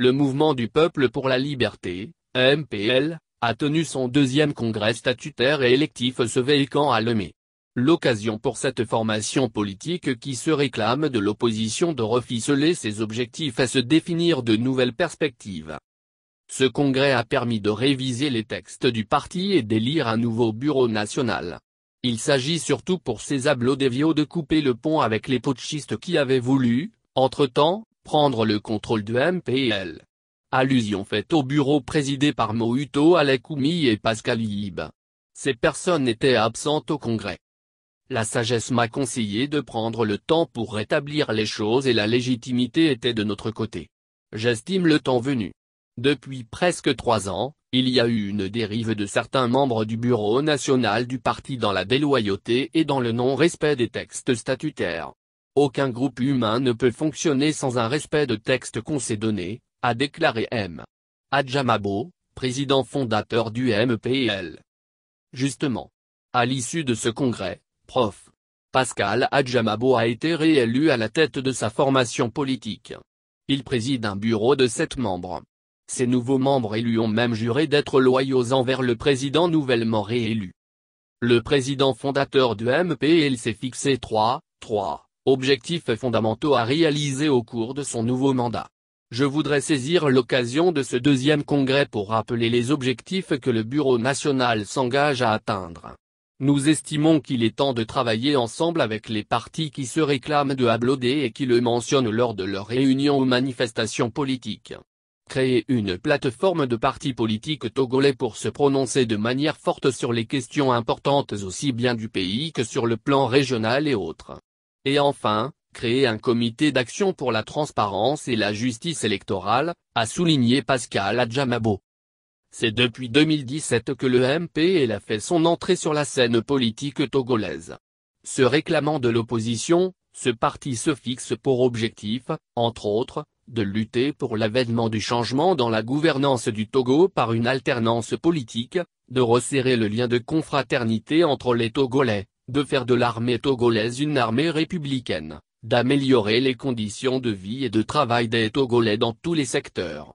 le mouvement du peuple pour la liberté, MPL, a tenu son deuxième congrès statutaire et électif ce week-end à Lomé. L'occasion pour cette formation politique qui se réclame de l'opposition de reficeler ses objectifs et se définir de nouvelles perspectives. Ce congrès a permis de réviser les textes du parti et d'élire un nouveau bureau national. Il s'agit surtout pour ces ablots de couper le pont avec les putschistes qui avaient voulu, entre-temps, prendre le contrôle du MPL. Allusion faite au bureau présidé par Mohuto Alekoumi et Pascal Yib. Ces personnes étaient absentes au Congrès. La sagesse m'a conseillé de prendre le temps pour rétablir les choses et la légitimité était de notre côté. J'estime le temps venu. Depuis presque trois ans, il y a eu une dérive de certains membres du Bureau national du parti dans la déloyauté et dans le non-respect des textes statutaires. Aucun groupe humain ne peut fonctionner sans un respect de texte qu'on s'est donné, a déclaré M. Adjamabo, président fondateur du MPL. Justement. À l'issue de ce congrès, prof. Pascal Adjamabo a été réélu à la tête de sa formation politique. Il préside un bureau de sept membres. Ses nouveaux membres élus ont même juré d'être loyaux envers le président nouvellement réélu. Le président fondateur du MPL s'est fixé 3, 3 objectifs fondamentaux à réaliser au cours de son nouveau mandat. Je voudrais saisir l'occasion de ce deuxième congrès pour rappeler les objectifs que le Bureau national s'engage à atteindre. Nous estimons qu'il est temps de travailler ensemble avec les partis qui se réclament de Ablodé et qui le mentionnent lors de leurs réunions ou manifestations politiques. Créer une plateforme de partis politiques togolais pour se prononcer de manière forte sur les questions importantes aussi bien du pays que sur le plan régional et autres. Et enfin, créer un comité d'action pour la transparence et la justice électorale, a souligné Pascal Adjamabo. C'est depuis 2017 que le MPL a fait e son entrée sur la scène politique togolaise. Se réclamant de l'opposition, ce parti se fixe pour objectif, entre autres, de lutter pour l'avènement du changement dans la gouvernance du Togo par une alternance politique, de resserrer le lien de confraternité entre les Togolais, de faire de l'armée togolaise une armée républicaine, d'améliorer les conditions de vie et de travail des Togolais dans tous les secteurs.